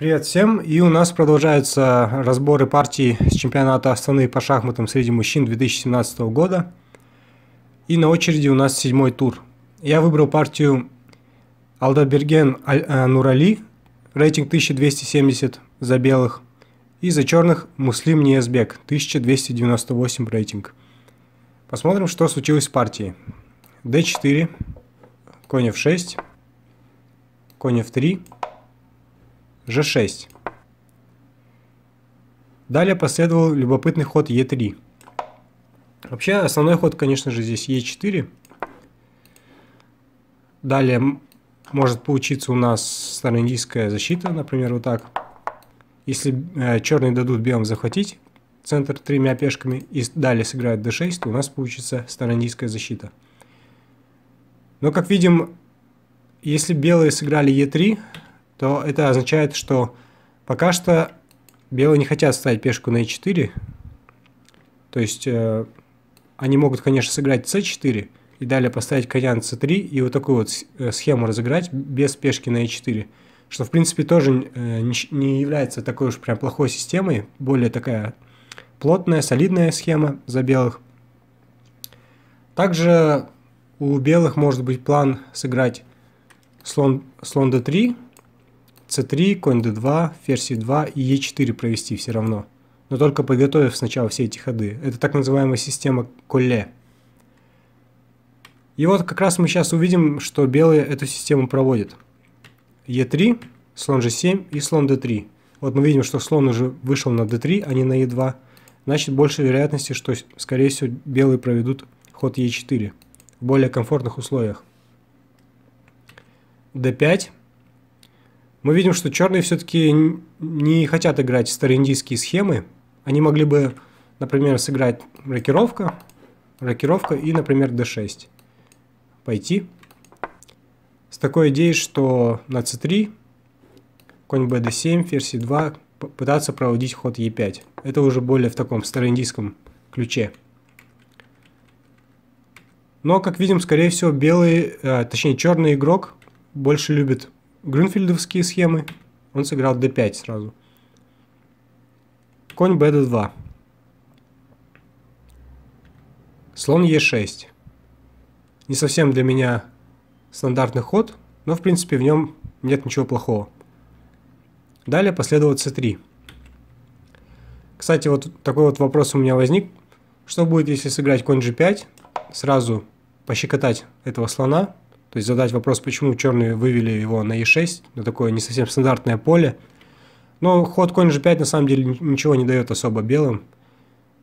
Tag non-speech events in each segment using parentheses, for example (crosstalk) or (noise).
Привет всем! И у нас продолжаются разборы партий с чемпионата Астаны по шахматам среди мужчин 2017 года. И на очереди у нас седьмой тур. Я выбрал партию Алдаберген э, Нурали, рейтинг 1270 за белых, и за черных Муслим Ниязбек, 1298 рейтинг. Посмотрим, что случилось с партией. d4, конь f6, конь f3, g6. Далее последовал любопытный ход e3. Вообще основной ход, конечно же, здесь e4. Далее может получиться у нас староиндийская защита, например, вот так. Если э, черные дадут белым захватить центр тремя пешками и далее сыграют d6, то у нас получится староиндийская защита. Но, как видим, если белые сыграли e3, то это означает, что пока что белые не хотят ставить пешку на e4. То есть э, они могут, конечно, сыграть c4 и далее поставить коня на c3 и вот такую вот э, схему разыграть без пешки на e4. Что, в принципе, тоже э, не, не является такой уж прям плохой системой. Более такая плотная, солидная схема за белых. Также у белых может быть план сыграть слон, слон d3, c3, конь d2, ферзь e2 и e4 провести все равно. Но только подготовив сначала все эти ходы. Это так называемая система колле. И вот как раз мы сейчас увидим, что белые эту систему проводят. e3, слон g7 и слон d3. Вот мы видим, что слон уже вышел на d3, а не на e2. Значит, больше вероятности, что, скорее всего, белые проведут ход e4 в более комфортных условиях. d5, мы видим, что черные все-таки не хотят играть староиндийские схемы. Они могли бы, например, сыграть рокировка, рокировка и, например, d6. Пойти. С такой идеей, что на c3, конь bd7, ферзь 2 пытаться проводить ход e5. Это уже более в таком староиндийском ключе. Но, как видим, скорее всего, белый, э, точнее, черный игрок больше любит гринфилдовские схемы, он сыграл d5 сразу. Конь bd2. Слон e6. Не совсем для меня стандартный ход, но в принципе в нем нет ничего плохого. Далее последовал c3. Кстати, вот такой вот вопрос у меня возник. Что будет, если сыграть конь g5, сразу пощекотать этого слона, то есть задать вопрос, почему черные вывели его на e6, на такое не совсем стандартное поле. Но ход конь g5 на самом деле ничего не дает особо белым.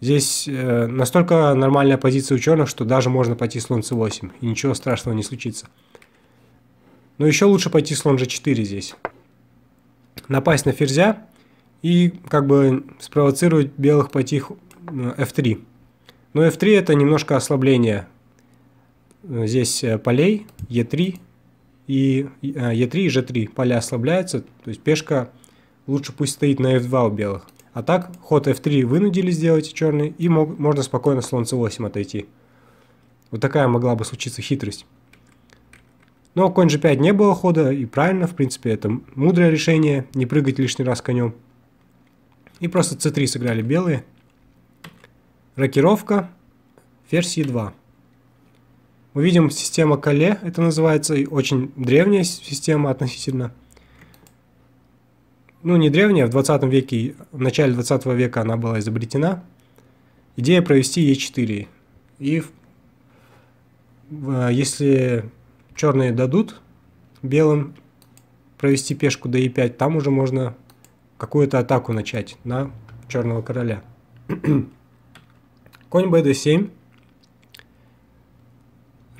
Здесь э, настолько нормальная позиция у черных, что даже можно пойти слон c8, и ничего страшного не случится. Но еще лучше пойти слон g4 здесь. Напасть на ферзя и как бы спровоцировать белых пойти f3. Э, Но f3 это немножко ослабление Э, здесь э, полей Е3 и э, Е3 и Ж3. Поля ослабляются, то есть пешка лучше пусть стоит на F2 у белых. А так, ход F3 вынудили сделать черный, и мог, можно спокойно слон C8 отойти. Вот такая могла бы случиться хитрость. Но конь G5 не было хода, и правильно, в принципе, это мудрое решение, не прыгать лишний раз конем. И просто c3 сыграли белые. Рокировка, ферзь е 2 мы видим система Кале, это называется, и очень древняя система относительно. Ну, не древняя, в 20 веке, в начале 20 века она была изобретена. Идея провести Е4. И э, если черные дадут белым провести пешку до Е5, там уже можно какую-то атаку начать на черного короля. (clears throat) Конь b d7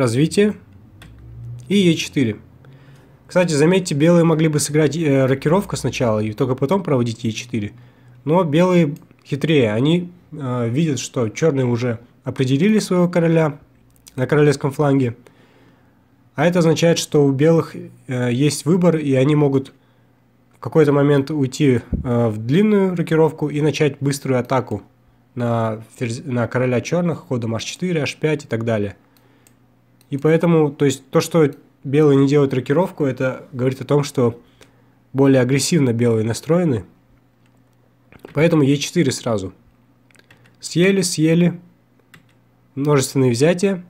развитие и Е4. Кстати, заметьте, белые могли бы сыграть э, рокировка сначала и только потом проводить Е4. Но белые хитрее, они э, видят, что черные уже определили своего короля на королевском фланге. А это означает, что у белых э, есть выбор, и они могут в какой-то момент уйти э, в длинную рокировку и начать быструю атаку на, на короля черных, ходом h4, h5 и так далее. И поэтому, то есть то, что белые не делают рокировку, это говорит о том, что более агрессивно белые настроены. Поэтому Е4 сразу. Съели, съели. Множественные взятия.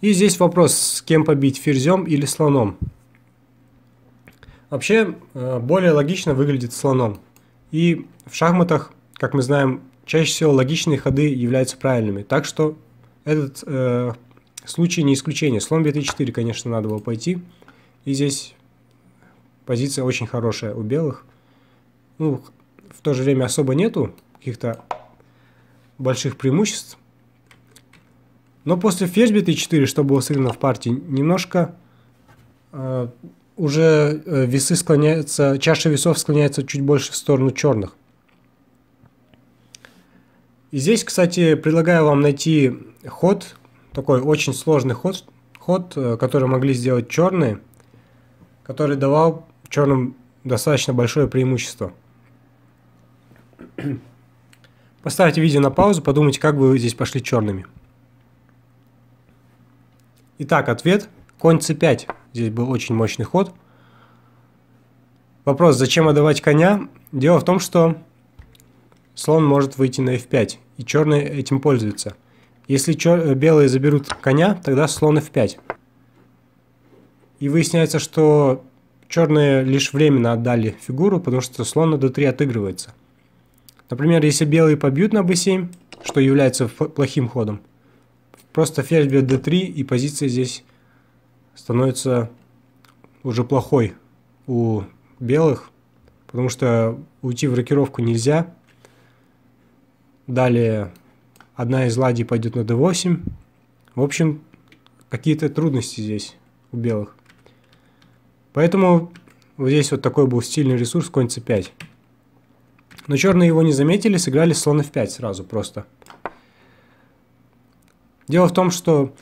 И здесь вопрос, с кем побить, ферзем или слоном. Вообще, э, более логично выглядит слоном. И в шахматах, как мы знаем, чаще всего логичные ходы являются правильными. Так что этот э, Случай не исключение. Слон b3-4, конечно, надо было пойти. И здесь позиция очень хорошая у белых. Ну, в то же время особо нету каких-то больших преимуществ. Но после ферзь b3-4, что было сыграно в партии, немножко э, уже э, весы склоняются, чаша весов склоняется чуть больше в сторону черных. И здесь, кстати, предлагаю вам найти ход, такой очень сложный ход, ход, э, который могли сделать черные, который давал черным достаточно большое преимущество. (clears throat) Поставьте видео на паузу, подумайте, как бы вы здесь пошли черными. Итак, ответ. Конь c5. Здесь был очень мощный ход. Вопрос, зачем отдавать коня? Дело в том, что слон может выйти на f5, и черные этим пользуются. Если чер... Э, белые заберут коня, тогда слон f5. И выясняется, что черные лишь временно отдали фигуру, потому что слон на d3 отыгрывается. Например, если белые побьют на b7, что является плохим ходом, просто ферзь бьет d3 и позиция здесь становится уже плохой у белых, потому что уйти в рокировку нельзя. Далее одна из ладей пойдет на d8. В общем, какие-то трудности здесь у белых. Поэтому вот здесь вот такой был стильный ресурс, конь c5. Но черные его не заметили, сыграли слон f5 сразу просто. Дело в том, что,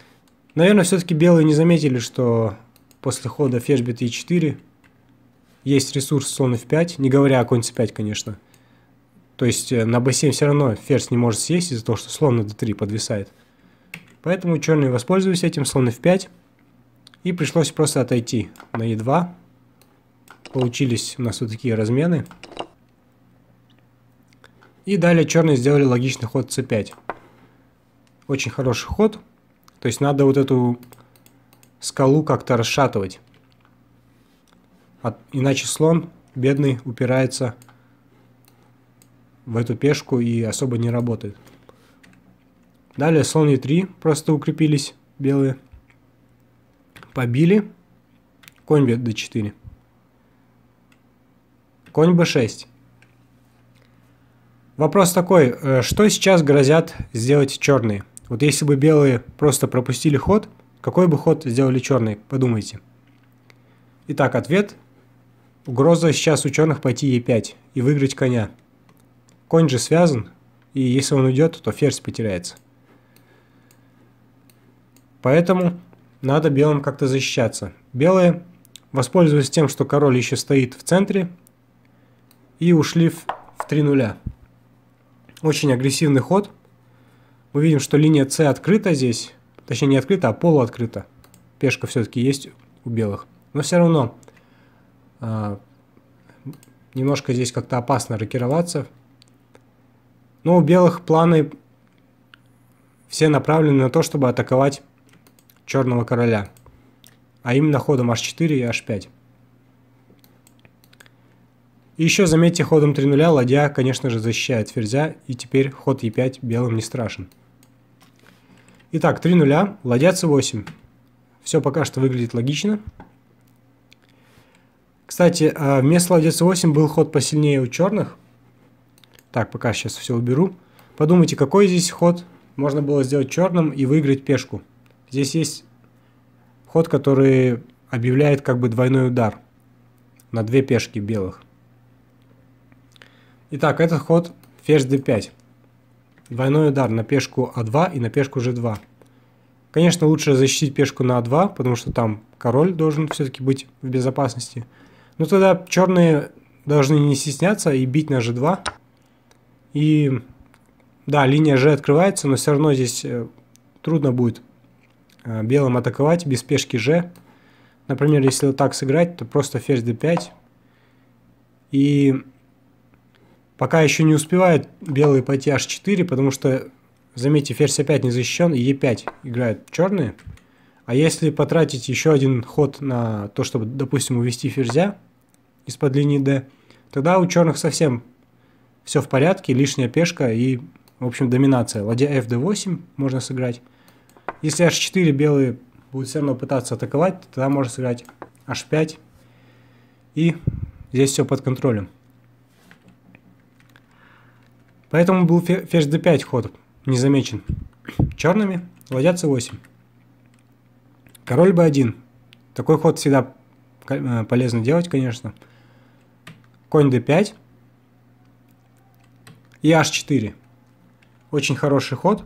наверное, все-таки белые не заметили, что после хода ферзь b 4 есть ресурс слон f5, не говоря о конь c5, конечно. То есть э, на b7 все равно ферзь не может съесть из-за того, что слон на d3 подвисает. Поэтому черные воспользовались этим, слон f5. И пришлось просто отойти на e2. Получились у нас вот такие размены. И далее черные сделали логичный ход c5. Очень хороший ход. То есть надо вот эту скалу как-то расшатывать. От, иначе слон бедный упирается в эту пешку и особо не работает. Далее слон e3, просто укрепились белые. Побили. Конь d4. Конь b6. Вопрос такой, э, что сейчас грозят сделать черные? Вот если бы белые просто пропустили ход, какой бы ход сделали черные? Подумайте. Итак, ответ. Угроза сейчас у черных пойти e5 и выиграть коня. Конь же связан, и если он уйдет, то ферзь потеряется. Поэтому надо белым как-то защищаться. Белые воспользовались тем, что король еще стоит в центре, и ушли в, в 3 нуля. Очень агрессивный ход. Мы видим, что линия С открыта здесь. Точнее, не открыта, а полуоткрыта. Пешка все-таки есть у белых. Но все равно а, немножко здесь как-то опасно рокироваться. Но ну, у белых планы все направлены на то, чтобы атаковать черного короля. А именно ходом h4 и h5. И еще заметьте, ходом 3 0 ладья, конечно же, защищает ферзя, и теперь ход e5 белым не страшен. Итак, 3 0 ладья c8. Все пока что выглядит логично. Кстати, а вместо ладья c8 был ход посильнее у черных, так, пока сейчас все уберу. Подумайте, какой здесь ход можно было сделать черным и выиграть пешку. Здесь есть ход, который объявляет как бы двойной удар на две пешки белых. Итак, этот ход ферзь d5. Двойной удар на пешку а2 и на пешку g2. Конечно, лучше защитить пешку на а2, потому что там король должен все-таки быть в безопасности. Но тогда черные должны не стесняться и бить на g2, и да, линия G открывается, но все равно здесь э, трудно будет э, белым атаковать без пешки G. Например, если вот так сыграть, то просто ферзь d5. И пока еще не успевает белые пойти h4, потому что, заметьте, ферзь опять а не защищен, и e5 играют черные. А если потратить еще один ход на то, чтобы, допустим, увести ферзя из-под линии d, тогда у черных совсем все в порядке, лишняя пешка и, в общем, доминация. Ладья fd8 можно сыграть. Если h4 белые будут все равно пытаться атаковать, тогда можно сыграть h5. И здесь все под контролем. Поэтому был ферзь d5 ход, незамечен. Черными ладья c8. Король b1. Такой ход всегда э, полезно делать, конечно. Конь d5 и h4. Очень хороший ход.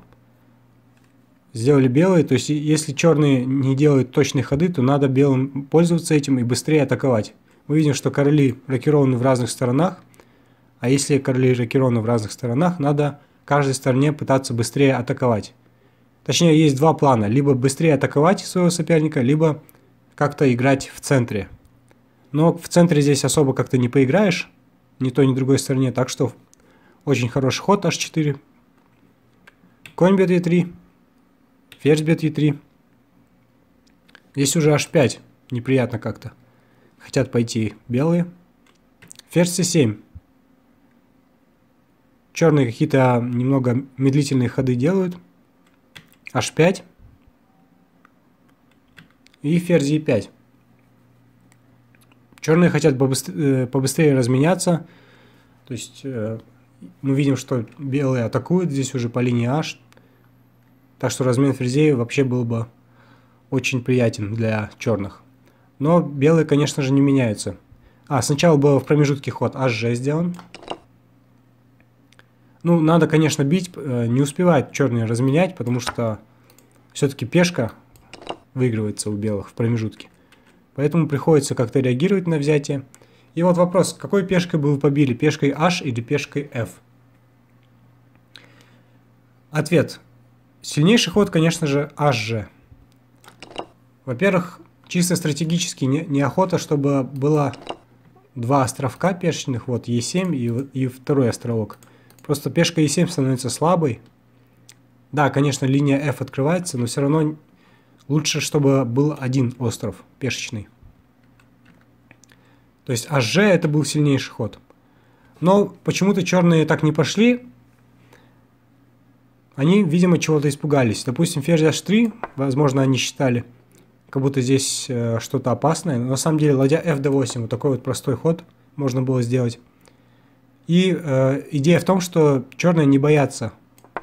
Сделали белые, то есть если черные не делают точные ходы, то надо белым пользоваться этим и быстрее атаковать. Мы видим, что короли рокированы в разных сторонах, а если короли рокированы в разных сторонах, надо каждой стороне пытаться быстрее атаковать. Точнее, есть два плана. Либо быстрее атаковать своего соперника, либо как-то играть в центре. Но в центре здесь особо как-то не поиграешь, ни той, ни другой стороне, так что очень хороший ход, h4. Конь бьет e3. Ферзь бьет e3. Здесь уже h5. Неприятно как-то. Хотят пойти белые. Ферзь c7. Черные какие-то а, немного медлительные ходы делают. h5. И ферзь e5. Черные хотят побыстрее, э, побыстрее разменяться. То есть э, мы видим, что белые атакуют здесь уже по линии H. Так что размен ферзей вообще был бы очень приятен для черных. Но белые, конечно же, не меняются. А, сначала был в промежутке ход H6 сделан. Ну, надо, конечно, бить, э, не успевает черные разменять, потому что все-таки пешка выигрывается у белых в промежутке. Поэтому приходится как-то реагировать на взятие. И вот вопрос, какой пешкой бы вы побили, пешкой H или пешкой F? Ответ. Сильнейший ход, конечно же, HG. Во-первых, чисто стратегически не, неохота, чтобы было два островка пешечных, вот Е7 и, и второй островок. Просто пешка Е7 становится слабой. Да, конечно, линия F открывается, но все равно лучше, чтобы был один остров пешечный. То есть АЖ это был сильнейший ход. Но почему-то черные так не пошли. Они, видимо, чего-то испугались. Допустим, ферзь h3, возможно, они считали, как будто здесь э, что-то опасное. Но на самом деле, ладья fd8, вот такой вот простой ход можно было сделать. И э, идея в том, что черные не боятся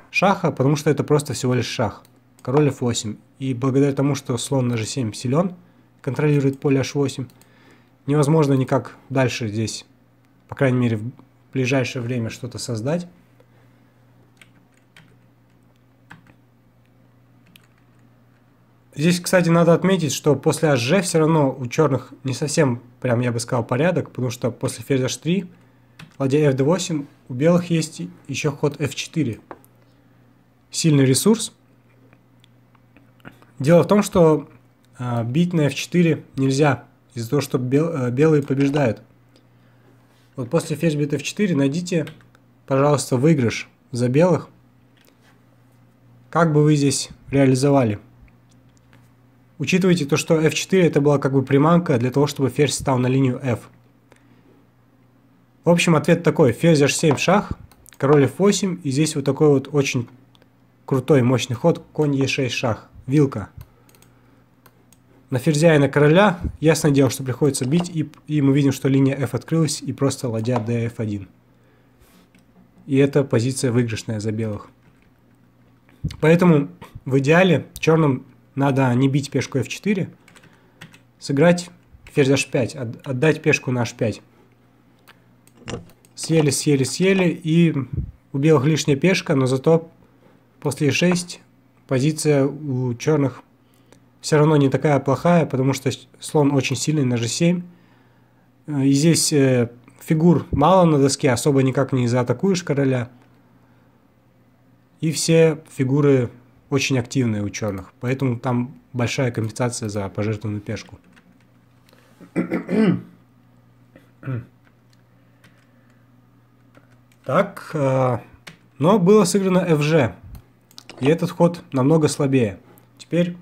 шаха, потому что это просто всего лишь шах. Король f8. И благодаря тому, что слон на g7 силен, контролирует поле h8, невозможно никак дальше здесь, по крайней мере, в ближайшее время что-то создать. Здесь, кстати, надо отметить, что после HG все равно у черных не совсем, прям я бы сказал, порядок, потому что после ферзь H3, ладья FD8, у белых есть еще ход F4. Сильный ресурс. Дело в том, что э, бить на F4 нельзя из-за того, что бел, э, белые побеждают. Вот после ферзь f4 найдите, пожалуйста, выигрыш за белых. Как бы вы здесь реализовали? Учитывайте то, что f4 это была как бы приманка для того, чтобы ферзь стал на линию f. В общем, ответ такой. Ферзь h7 шах, король f8, и здесь вот такой вот очень крутой, мощный ход, конь e6 шах, вилка. На ферзя и на короля ясное дело, что приходится бить, и, и мы видим, что линия f открылась, и просто ладья d f1. И это позиция выигрышная за белых. Поэтому в идеале черным надо не бить пешку f4, сыграть ферзь h5, отдать пешку на h5. Съели, съели, съели, и у белых лишняя пешка, но зато после e6 позиция у черных все равно не такая плохая, потому что слон очень сильный на g7. Э, и здесь э, фигур мало на доске, особо никак не заатакуешь короля. И все фигуры очень активные у черных, поэтому там большая компенсация за пожертвованную пешку. Так, э, но было сыграно FG, и этот ход намного слабее. Теперь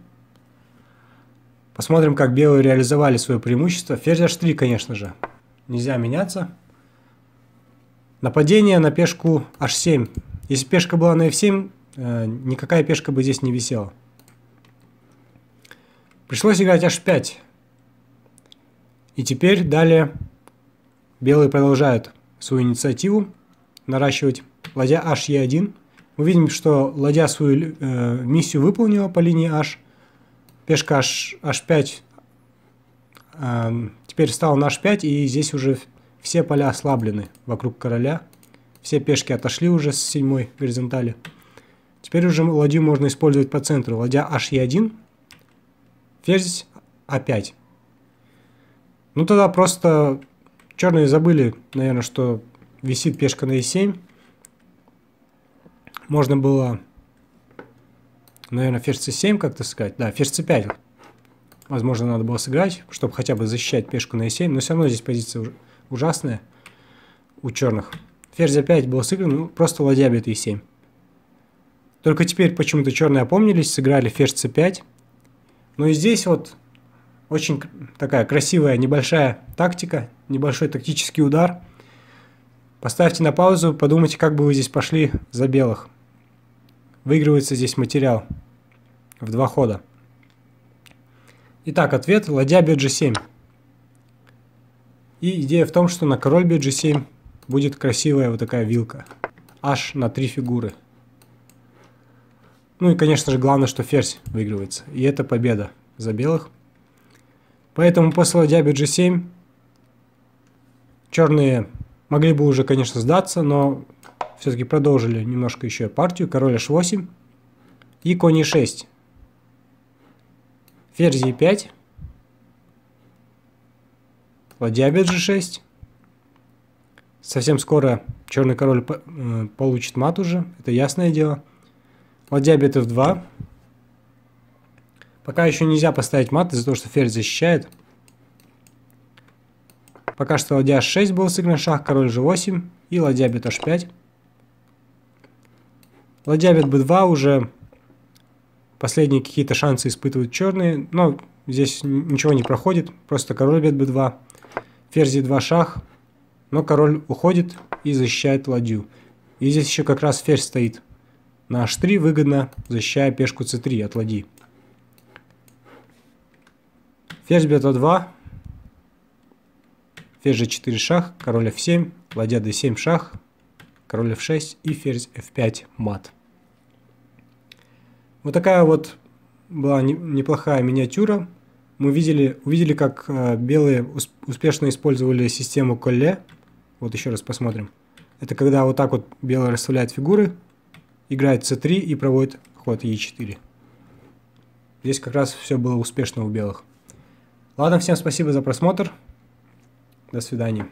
Посмотрим, как белые реализовали свое преимущество. Ферзь h3, конечно же. Нельзя меняться. Нападение на пешку h7. Если пешка была на f7, э, никакая пешка бы здесь не висела. Пришлось играть h5. И теперь далее белые продолжают свою инициативу наращивать, ладья h e1. Мы видим, что ладья свою э, миссию выполнила по линии h, пешка h, h5 эм, теперь встала на h5, и здесь уже все поля ослаблены вокруг короля. Все пешки отошли уже с седьмой горизонтали. Теперь уже ладью можно использовать по центру. Ладья he1, ферзь a5. А ну тогда просто черные забыли, наверное, что висит пешка на e7. Можно было наверное, ферзь c7 как-то сказать, Да, ферзь c5. Возможно, надо было сыграть, чтобы хотя бы защищать пешку на e7. Но все равно здесь позиция уж... ужасная у черных. Ферзь a 5 был сыгран, ну, просто ладья бьет e7. Только теперь почему-то черные опомнились, сыграли ферзь c5. Ну и здесь вот очень такая красивая небольшая тактика, небольшой тактический удар. Поставьте на паузу, подумайте, как бы вы здесь пошли за белых выигрывается здесь материал в два хода. Итак, ответ ладья бьет 7 И идея в том, что на король бьет 7 будет красивая вот такая вилка. Аж на три фигуры. Ну и, конечно же, главное, что ферзь выигрывается. И это победа за белых. Поэтому после ладья бьет 7 черные могли бы уже, конечно, сдаться, но все-таки продолжили немножко еще партию. Король h8 и конь e6. Ферзь e5. Ладья опять g6. Совсем скоро черный король э, получит мат уже, это ясное дело. Ладья бьет f2. Пока еще нельзя поставить мат из-за того, что ферзь защищает. Пока что ладья h6 был сыгран шах, король g8 и ладья бьет h5. Ладья бед b2 уже последние какие-то шансы испытывают черные, но здесь ничего не проходит, просто король бед b2, ферзи e2 шах, но король уходит и защищает ладью. И здесь еще как раз ферзь стоит на h3, выгодно защищая пешку c3 от ладьи. Ферзь бьет а2, ферзь g4 шах, король f7, ладья d7 шах, король f6 и ферзь f5 мат. Вот такая вот была неплохая миниатюра. Мы видели, увидели, как э, белые успешно использовали систему колле. Вот еще раз посмотрим. Это когда вот так вот белые расставляют фигуры, играет c3 и проводит ход e4. Здесь как раз все было успешно у белых. Ладно, всем спасибо за просмотр. До свидания.